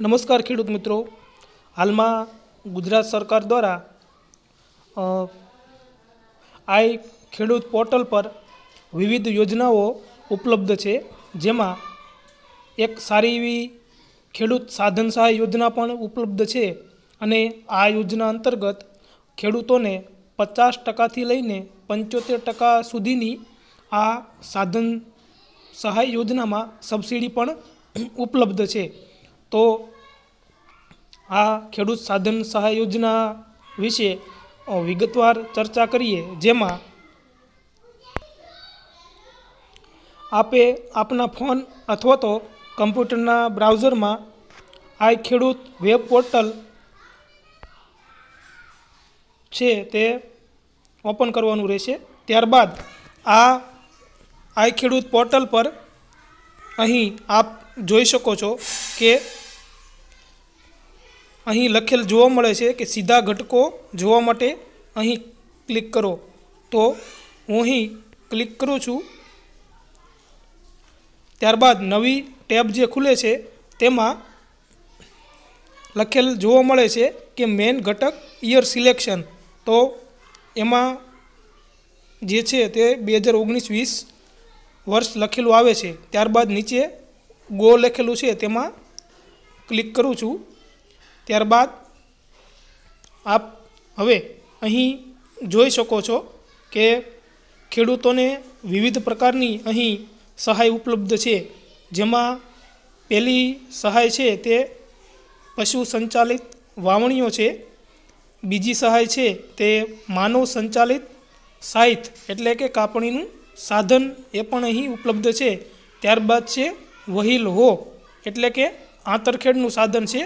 નમસ્કાર ખેડૂત મિત્રો હાલમાં ગુજરાત સરકાર દ્વારા આઈ ખેડૂત પોર્ટલ પર વિવિધ યોજનાઓ ઉપલબ્ધ છે જેમાં એક સારી એવી ખેડૂત સાધન સહાય યોજના પણ ઉપલબ્ધ છે અને આ યોજના અંતર્ગત ખેડૂતોને પચાસ ટકાથી લઈને પંચોતેર ટકા સુધીની આ સાધન સહાય યોજનામાં સબસિડી પણ ઉપલબ્ધ છે તો આ ખેડૂત સાધન સહાય યોજના વિશે વિગતવાર ચર્ચા કરીએ જેમાં આપે આપના ફોન અથવા તો કમ્પ્યુટરના બ્રાઉઝરમાં આ ખેડૂત વેબ પોર્ટલ છે તે ઓપન કરવાનું રહેશે ત્યારબાદ આ આઈ ખેડૂત પોર્ટલ પર અહીં આપ જોઈ શકો છો કે અહીં લખેલ જોવા મળે છે કે સીધા ઘટકો જોવા માટે અહીં ક્લિક કરો તો હું અહીં ક્લિક કરું છું ત્યારબાદ નવી ટેબ જે ખુલે છે તેમાં લખેલ જોવા મળે છે કે મેઇન ઘટક ઇયર સિલેક્શન તો એમાં જે છે તે બે હજાર ઓગણીસ વીસ વર્ષ લખેલું આવે છે ત્યારબાદ નીચે ગો લખેલું છે તેમાં ક્લિક કરું છું ત્યારબાદ આપ હવે અહીં જોઈ શકો છો કે ખેડૂતોને વિવિધ પ્રકારની અહીં સહાય ઉપલબ્ધ છે જેમાં પહેલી સહાય છે તે પશુ સંચાલિત વાવણીઓ છે બીજી સહાય છે તે માનવ સંચાલિત સાહિત્ય એટલે કે કાપણીનું સાધન એ પણ અહીં ઉપલબ્ધ છે ત્યારબાદ છે વહીલ હો એટલે કે આંતરખેડનું સાધન છે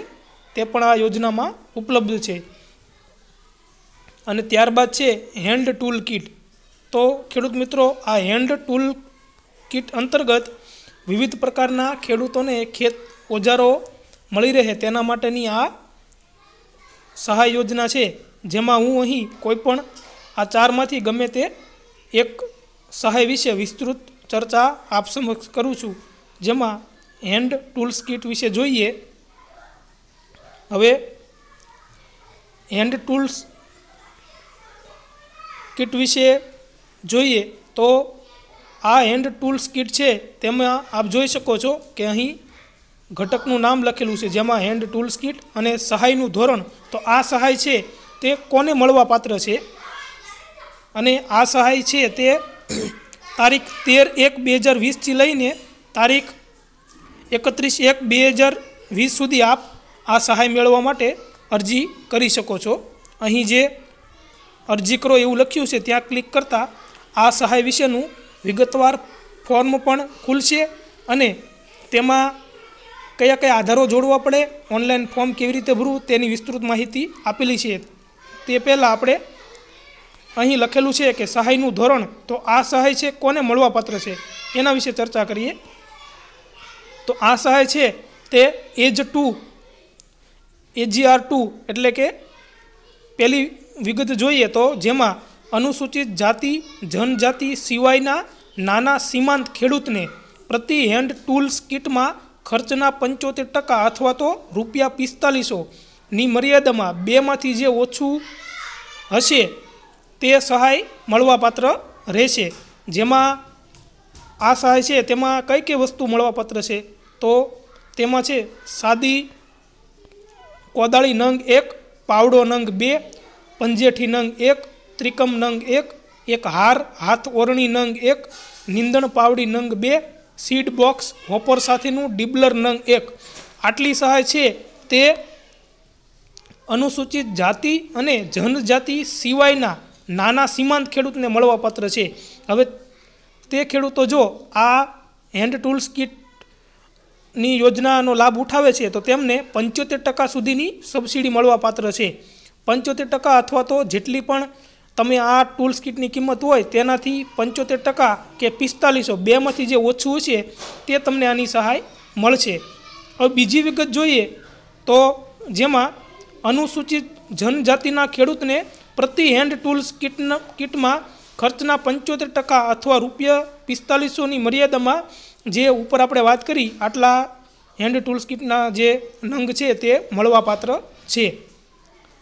તે પણ આ યોજનામાં ઉપલબ્ધ છે અને ત્યારબાદ છે હેન્ડ ટૂલ કિટ તો ખેડૂત મિત્રો આ હેન્ડ ટૂલ કિટ અંતર્ગત વિવિધ પ્રકારના ખેડૂતોને ખેત ઓજારો મળી રહે તેના માટેની આ સહાય યોજના છે જેમાં હું અહીં કોઈપણ આ ચારમાંથી ગમે તે એક સહાય વિશે વિસ્તૃત ચર્ચા આપ સમક્ષ કરું છું જેમાં હેન્ડ ટૂલ્સ કિટ વિશે જોઈએ હવે હેન્ડ ટૂલ્સ કિટ વિશે જોઈએ તો આ હેન્ડ ટૂલ્સ કિટ છે તેમાં આપ જોઈ શકો છો કે અહીં ઘટકનું નામ લખેલું છે જેમાં હેન્ડ ટૂલ્સ કિટ અને સહાયનું ધોરણ તો આ સહાય છે તે કોને મળવાપાત્ર છે અને આ સહાય છે તે તારીખ તેર એક બે હજાર વીસથી લઈને તારીખ એકત્રીસ એક બે હજાર વીસ સુધી આપ આ સહાય મેળવવા માટે અરજી કરી શકો છો અહીં જે અરજી કરો એવું લખ્યું છે ત્યાં ક્લિક કરતાં આ સહાય વિશેનું વિગતવાર ફોર્મ પણ ખુલશે અને તેમાં કયા કયા આધારો જોડવા પડે ઓનલાઈન ફોર્મ કેવી રીતે ભરવું તેની વિસ્તૃત માહિતી આપેલી છે તે પહેલાં આપણે અહીં લખેલું છે કે સહાયનું ધોરણ તો આ સહાય છે કોને મળવાપાત્ર છે એના વિશે ચર્ચા કરીએ તો આ સહાય છે તે એજ ટુ એજીઆર ટુ એટલે કે પહેલી વિગત જોઈએ તો જેમાં અનુસૂચિત જાતિ જનજાતિ સિવાયના નાના સીમાંત ખેડૂતને પ્રતિ હેન્ડ ટૂલ્સ કિટમાં ખર્ચના પંચોતેર ટકા અથવા તો રૂપિયા પિસ્તાલીસોની મર્યાદામાં બેમાંથી જે ઓછું હશે તે સહાય મળવાપાત્ર રહેશે જેમાં આ સહાય છે તેમાં કઈ કઈ વસ્તુ મળવાપાત્ર છે તો તેમાં છે સાદી કોદાળી નંગ એક પાવડો નંગ બે પંજેઠી નંગ એક ત્રિકમ નંગ એક એક હાર હાથ ઓરણી નંગ એક નિંદણ પાવડી નંગ બે સીડ બોક્સ હોપર સાથેનું ડિબલર નંગ એક આટલી સહાય છે તે અનુસૂચિત જાતિ અને જનજાતિ સિવાયના નાના સીમાંત ખેડૂતને મળવાપાત્ર છે હવે તે ખેડૂતો જો આ હેન્ડ ટૂલ્સ કિટ ની યોજનાનો લાભ ઉઠાવે છે તો તેમને પંચોતેર ટકા સુધીની સબસિડી મળવાપાત્ર છે પંચોતેર ટકા અથવા તો જેટલી પણ તમે આ ટૂલ્સ કિટની કિંમત હોય તેનાથી પંચોતેર ટકા કે પિસ્તાલીસો બેમાંથી જે ઓછું હશે તે તમને આની સહાય મળશે હવે બીજી વિગત જોઈએ તો જેમાં અનુસૂચિત જનજાતિના ખેડૂતને પ્રતિ હેન્ડ ટૂલ્સ કિટના કિટમાં ખર્ચના પંચોતેર ટકા અથવા રૂપિયા પિસ્તાલીસોની મર્યાદામાં જે ઉપર આપણે વાત કરી આટલા હેન્ડ ટૂલ્સ કિટના જે નંગ છે તે મળવાપાત્ર છે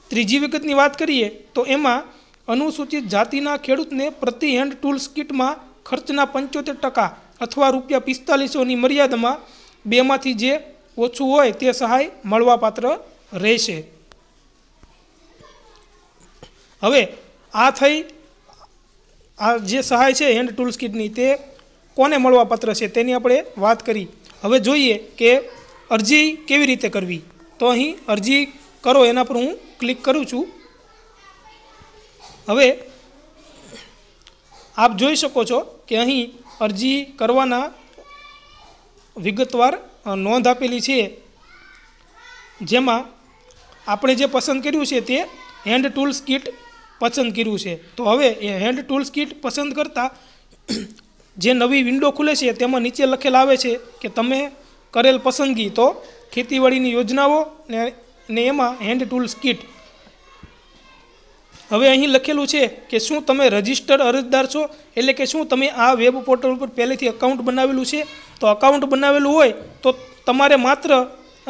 ત્રીજી વિગતની વાત કરીએ તો એમાં અનુસૂચિત જાતિના ખેડૂતને પ્રતિ હેન્ડ ટૂલ્સ કિટમાં ખર્ચના પંચોતેર ટકા અથવા રૂપિયા પિસ્તાલીસોની મર્યાદામાં બેમાંથી જે ઓછું હોય તે સહાય મળવાપાત્ર રહેશે હવે આ થઈ આ જે સહાય છે હેન્ડ ટૂલ્સ કિટની તે કોને મળવાપાત્ર છે તેની આપણે વાત કરી હવે જોઈએ કે અરજી કેવી રીતે કરવી તો અહીં અરજી કરો એના પર હું ક્લિક કરું છું હવે આપ જોઈ શકો છો કે અહીં અરજી કરવાના વિગતવાર નોંધ આપેલી છે જેમાં આપણે જે પસંદ કર્યું છે તે હેન્ડ ટૂલ્સ કિટ પસંદ કર્યું છે તો હવે એ હેન્ડ ટૂલ્સ કિટ પસંદ કરતાં જે નવી વિન્ડો ખુલે છે તેમાં નીચે લખેલ આવે છે કે તમે કરેલ પસંદગી તો ખેતીવાડીની યોજનાઓ ને ને એમાં હેન્ડ ટૂલ્સ કિટ હવે અહીં લખેલું છે કે શું તમે રજિસ્ટર્ડ અરજદાર છો એટલે કે શું તમે આ વેબ પોર્ટલ ઉપર પહેલેથી અકાઉન્ટ બનાવેલું છે તો અકાઉન્ટ બનાવેલું હોય તો તમારે માત્ર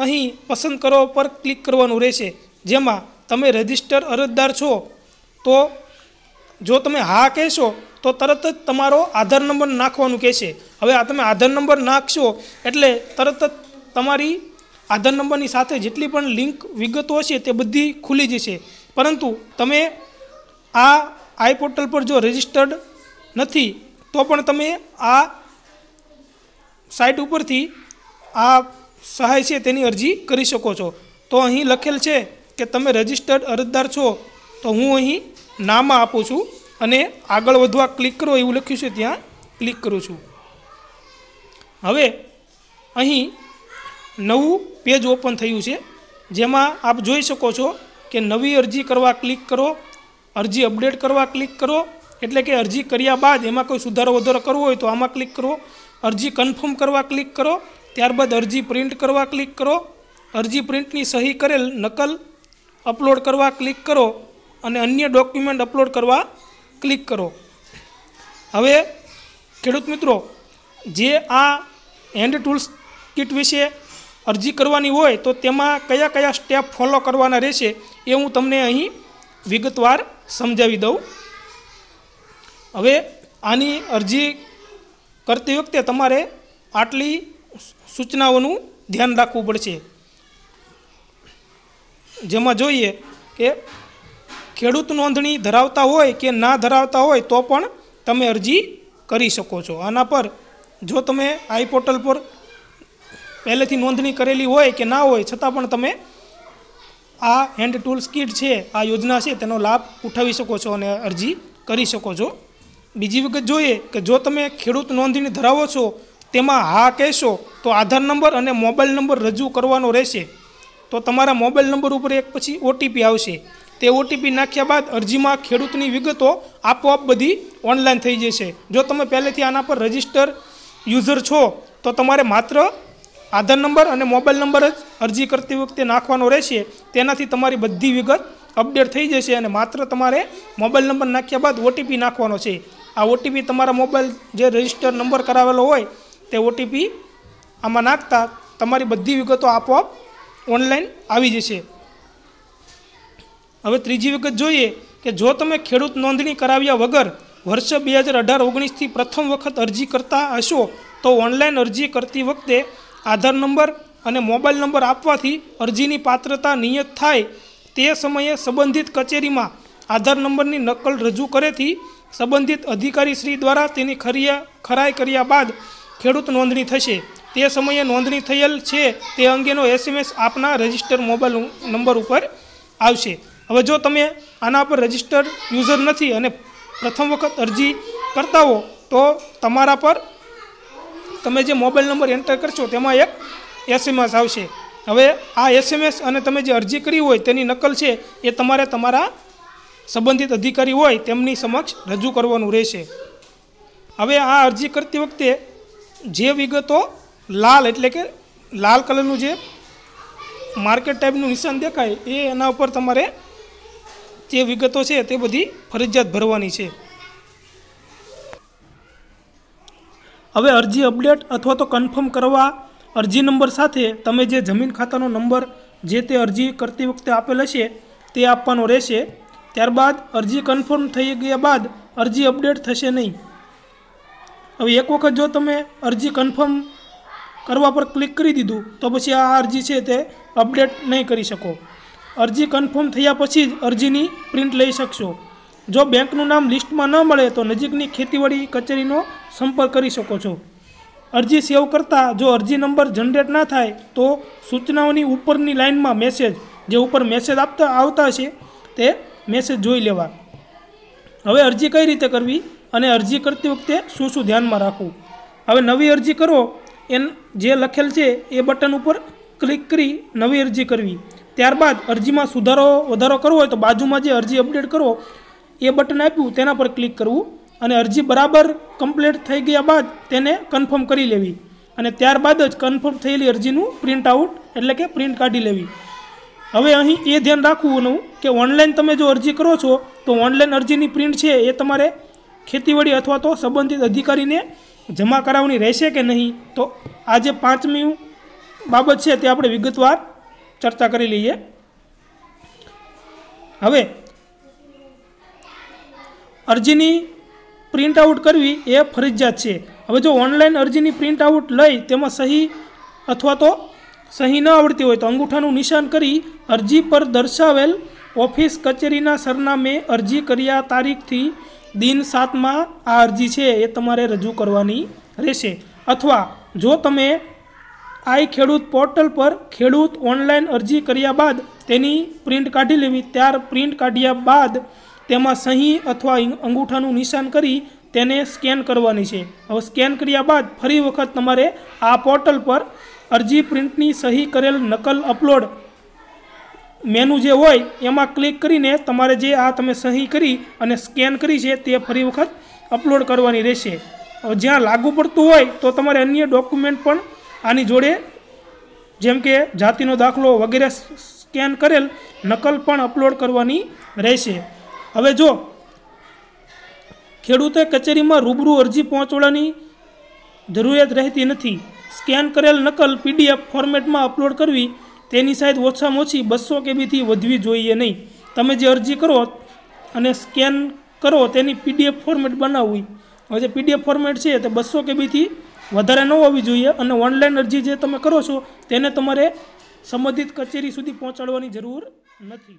અહીં પસંદ કરવા પર ક્લિક કરવાનું રહેશે જેમાં તમે રજિસ્ટર અરજદાર છો તો જો તમે હા કહેશો તો તરત જ તમારો આધાર નંબર નાખવાનું કહેશે હવે આ તમે આધાર નંબર નાખશો એટલે તરત જ તમારી આધાર નંબરની સાથે જેટલી પણ લિંક વિગતો હશે તે બધી ખુલી જશે પરંતુ તમે આ આઈ પોર્ટલ પર જો રજિસ્ટર્ડ નથી તો પણ તમે આ સાઇટ ઉપરથી આ સહાય છે તેની અરજી કરી શકો છો તો અહીં લખેલ છે કે તમે રજિસ્ટર્ડ અરજદાર છો તો હું અહીં નામ આપું છું અને આગળ વધવા ક્લિક કરો એવું લખ્યું છે ત્યાં ક્લિક કરું છું હવે અહીં નવું પેજ ઓપન થયું છે જેમાં આપ જોઈ શકો છો કે નવી અરજી કરવા ક્લિક કરો અરજી અપડેટ કરવા ક્લિક કરો એટલે કે અરજી કર્યા બાદ એમાં કોઈ સુધારો વધારો કરવો હોય તો આમાં ક્લિક કરો અરજી કન્ફર્મ કરવા ક્લિક કરો ત્યારબાદ અરજી પ્રિન્ટ કરવા ક્લિક કરો અરજી પ્રિન્ટની સહી કરેલ નકલ અપલોડ કરવા ક્લિક કરો અને અન્ય ડોક્યુમેન્ટ અપલોડ કરવા ક્લિક કરો હવે ખેડૂત મિત્રો જે આ હેન્ડ ટૂલ્સ કિટ વિશે અરજી કરવાની હોય તો તેમાં કયા કયા સ્ટેપ ફોલો કરવાના રહેશે એ હું તમને અહીં વિગતવાર સમજાવી દઉં હવે આની અરજી કરતી વખતે તમારે આટલી સૂચનાઓનું ધ્યાન રાખવું પડશે જેમાં જોઈએ કે ખેડૂત નોંધણી ધરાવતા હોય કે ના ધરાવતા હોય તો પણ તમે અરજી કરી શકો છો આના પર જો તમે આઈ પોર્ટલ પર પહેલેથી નોંધણી કરેલી હોય કે ના હોય છતાં પણ તમે આ હેન્ડ ટૂલ્સ કિટ છે આ યોજના છે તેનો લાભ ઉઠાવી શકો છો અને અરજી કરી શકો છો બીજી વખત જોઈએ કે જો તમે ખેડૂત નોંધણી ધરાવો છો તેમાં હા કહેશો તો આધાર નંબર અને મોબાઈલ નંબર રજૂ કરવાનો રહેશે તો તમારા મોબાઈલ નંબર ઉપર એક પછી ઓટીપી આવશે તે ઓટીપી નાખ્યા બાદ અરજીમાં ખેડૂતની વિગતો આપોઆપ બધી ઓનલાઈન થઈ જશે જો તમે પહેલેથી આના પર રજિસ્ટર યુઝર છો તો તમારે માત્ર આધાર નંબર અને મોબાઈલ નંબર જ અરજી કરતી વખતે નાખવાનો રહેશે તેનાથી તમારી બધી વિગત અપડેટ થઈ જશે અને માત્ર તમારે મોબાઈલ નંબર નાખ્યા બાદ ઓટીપી નાખવાનો છે આ ઓટીપી તમારા મોબાઈલ જે રજિસ્ટર નંબર કરાવેલો હોય તે ઓટીપી આમાં નાખતા તમારી બધી વિગતો આપોઆપ ઓનલાઈન આવી જશે હવે ત્રીજી વખત જોઈએ કે જો તમે ખેડૂત નોંધણી કરાવ્યા વગર વર્ષ બે હજાર અઢાર ઓગણીસથી પ્રથમ વખત અરજી કરતા હશો તો ઓનલાઈન અરજી કરતી વખતે આધાર નંબર અને મોબાઈલ નંબર આપવાથી અરજીની પાત્રતા નિયત થાય તે સમયે સંબંધિત કચેરીમાં આધાર નંબરની નકલ રજૂ કરેથી સંબંધિત અધિકારી શ્રી દ્વારા તેની ખરિયા ખરાઈ કર્યા બાદ ખેડૂત નોંધણી થશે તે સમયે નોંધણી થયેલ છે તે અંગેનો એસએમએસ આપના રજિસ્ટર મોબાઈલ નંબર ઉપર આવશે હવે જો તમે આના પર રજિસ્ટર્ડ યુઝર નથી અને પ્રથમ વખત અરજી કરતા હો તો તમારા પર તમે જે મોબાઈલ નંબર એન્ટર કરશો તેમાં એક એસએમએસ આવશે હવે આ એસએમએસ અને તમે જે અરજી કરી હોય તેની નકલ છે એ તમારે તમારા સંબંધિત અધિકારી હોય તેમની સમક્ષ રજૂ કરવાનું રહેશે હવે આ અરજી કરતી વખતે જે વિગતો લાલ એટલે કે લાલ કલરનું જે માર્કેટ ટાઈપનું નિશાન દેખાય એ એના ઉપર તમારે જે વિગતો છે તે બધી ફરજિયાત ભરવાની છે હવે અરજી અપડેટ અથવા તો કન્ફર્મ કરવા અરજી નંબર સાથે તમે જે જમીન ખાતાનો નંબર જે તે અરજી કરતી વખતે આપેલ હશે તે આપવાનો રહેશે ત્યારબાદ અરજી કન્ફર્મ થઈ ગયા બાદ અરજી અપડેટ થશે નહીં હવે એક વખત જો તમે અરજી કન્ફર્મ કરવા પર ક્લિક કરી દીધું તો પછી આ અરજી છે તે અપડેટ નહીં કરી શકો અરજી કન્ફર્મ થયા પછી જ અરજીની પ્રિન્ટ લઈ શકશો જો બેંકનું નામ લિસ્ટમાં ન મળે તો નજીકની ખેતીવાડી કચેરીનો સંપર્ક કરી શકો છો અરજી સેવ કરતાં જો અરજી નંબર જનરેટ ના થાય તો સૂચનાઓની ઉપરની લાઇનમાં મેસેજ જે ઉપર મેસેજ આપતા આવતા છે તે મેસેજ જોઈ લેવા હવે અરજી કઈ રીતે કરવી અને અરજી કરતી વખતે શું શું ધ્યાનમાં રાખવું હવે નવી અરજી કરો એન જે લખેલ છે એ બટન ઉપર ક્લિક કરી નવી અરજી કરવી ત્યારબાદ અરજીમાં સુધારો વધારો કરવો હોય તો બાજુમાં જે અરજી અપડેટ કરો એ બટન આપ્યું તેના પર ક્લિક કરવું અને અરજી બરાબર કમ્પ્લીટ થઈ ગયા બાદ તેને કન્ફર્મ કરી લેવી અને ત્યારબાદ જ કન્ફર્મ થયેલી અરજીનું પ્રિન્ટ આઉટ એટલે કે પ્રિન્ટ કાઢી લેવી હવે અહીં એ ધ્યાન રાખવું કે ઓનલાઈન તમે જો અરજી કરો છો તો ઓનલાઈન અરજીની પ્રિન્ટ છે એ તમારે ખેતીવાડી અથવા તો સંબંધિત અધિકારીને જમા કરાવવાની રહેશે કે નહીં તો આજે પાંચમી બાબત છે તે આપણે વિગતવાર ચર્ચા કરી લઈએ હવે અરજીની પ્રિન્ટ આઉટ કરવી એ ફરજિયાત છે હવે જો ઓનલાઈન અરજીની પ્રિન્ટ આઉટ લઈ તેમાં સહી અથવા તો સહી ન આવડતી હોય તો અંગૂઠાનું નિશાન કરી અરજી પર દર્શાવેલ ઓફિસ કચેરીના સરનામે અરજી કર્યા તારીખથી દિન સાતમાં આ અરજી છે એ તમારે રજૂ કરવાની રહેશે અથવા જો તમે આઈ ખેડૂત પોર્ટલ પર ખેડૂત ઓનલાઈન અરજી કર્યા બાદ તેની પ્રિન્ટ કાઢી લેવી ત્યાર પ્રિન્ટ કાઢ્યા બાદ તેમાં સહી અથવા અંગૂઠાનું નિશાન કરી તેને સ્કેન કરવાની છે હવે સ્કેન કર્યા બાદ ફરી વખત તમારે આ પોર્ટલ પર અરજી પ્રિન્ટની સહી કરેલ નકલ અપલોડ મેનુ જે હોય એમાં ક્લિક કરીને તમારે જે આ તમે સહી કરી અને સ્કેન કરી છે તે ફરી વખત અપલોડ કરવાની રહેશે જ્યાં લાગુ પડતું હોય તો તમારે અન્ય ડોક્યુમેન્ટ પણ આની જોડે જેમ કે જાતિનો દાખલો વગેરે સ્કેન કરેલ નકલ પણ અપલોડ કરવાની રહેશે હવે જો ખેડૂતે કચેરીમાં રૂબરૂ અરજી પહોંચવાની જરૂરિયાત રહેતી નથી સ્કેન કરેલ નકલ પીડીએફ ફોર્મેટમાં અપલોડ કરવી તેની સાઈઝ ઓછામાં ઓછી બસો કેબીથી વધવી જોઈએ નહીં તમે જે અરજી કરો અને સ્કેન કરો તેની પીડીએફ ફોર્મેટ બનાવવી હવે જે પીડીએફ ફોર્મેટ છે તે બસો કેબીથી વધારે ન હોવી જોઈએ અને ઓનલાઈન અરજી જે તમે કરો છો તેને તમારે સંબંધિત કચેરી સુધી પહોંચાડવાની જરૂર નથી